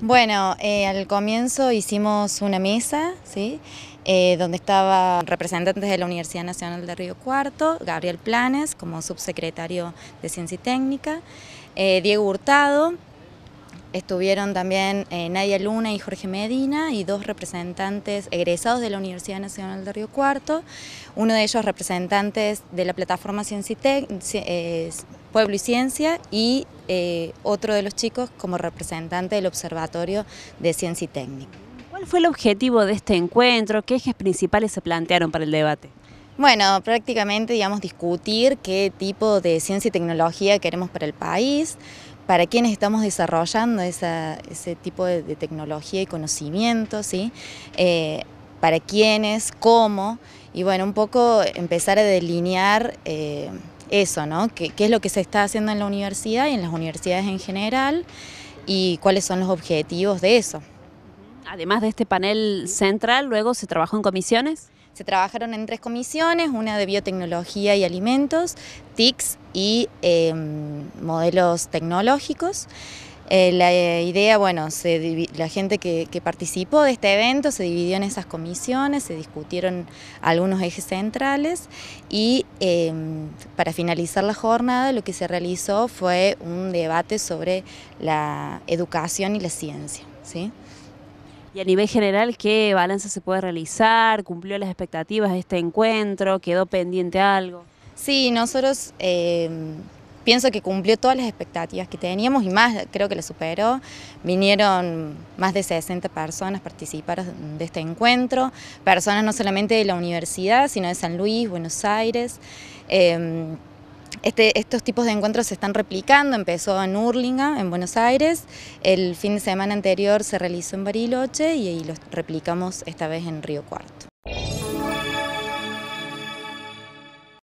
Bueno, eh, al comienzo hicimos una mesa, ¿sí? Eh, donde estaban representantes de la Universidad Nacional de Río Cuarto, Gabriel Planes como subsecretario de Ciencia y Técnica, eh, Diego Hurtado, Estuvieron también eh, Nadia Luna y Jorge Medina y dos representantes egresados de la Universidad Nacional de Río Cuarto, uno de ellos representantes de la plataforma eh, Pueblo y Ciencia y eh, otro de los chicos como representante del Observatorio de Ciencia y Técnica. ¿Cuál fue el objetivo de este encuentro? ¿Qué ejes principales se plantearon para el debate? Bueno, prácticamente, discutir qué tipo de ciencia y tecnología queremos para el país, para quienes estamos desarrollando ese tipo de, tecnología y conocimiento, ¿sí? Eh, para quiénes, cómo, y bueno, un poco empezar a delinear eh, eso, ¿no? qué es lo que se está haciendo en la universidad y en las universidades en general, y cuáles son los objetivos de eso. Además de este panel central, luego se trabajó en comisiones. Se trabajaron en tres comisiones, una de biotecnología y alimentos, TICs y em, modelos tecnológicos. Eh, la idea, bueno, la gente que, participó de este evento se dividió en esas comisiones, se discutieron algunos ejes centrales y em, para finalizar la jornada lo que se realizó fue un debate sobre la educación y la ciencia. ¿sí? Y a nivel general, ¿qué balance se puede realizar? ¿Cumplió las expectativas de este encuentro? ¿Quedó pendiente algo? Sí, nosotros eh, pienso que cumplió todas las expectativas que teníamos y más, creo que lo superó. Vinieron más de 60 personas participaron de este encuentro, personas no solamente de la universidad, sino de San Luis, Buenos Aires. Em, este, estos tipos de encuentros se están replicando, empezó en Urlinga, en Buenos Aires, el fin de semana anterior se realizó en Bariloche y, y los replicamos esta vez en Río Cuarto.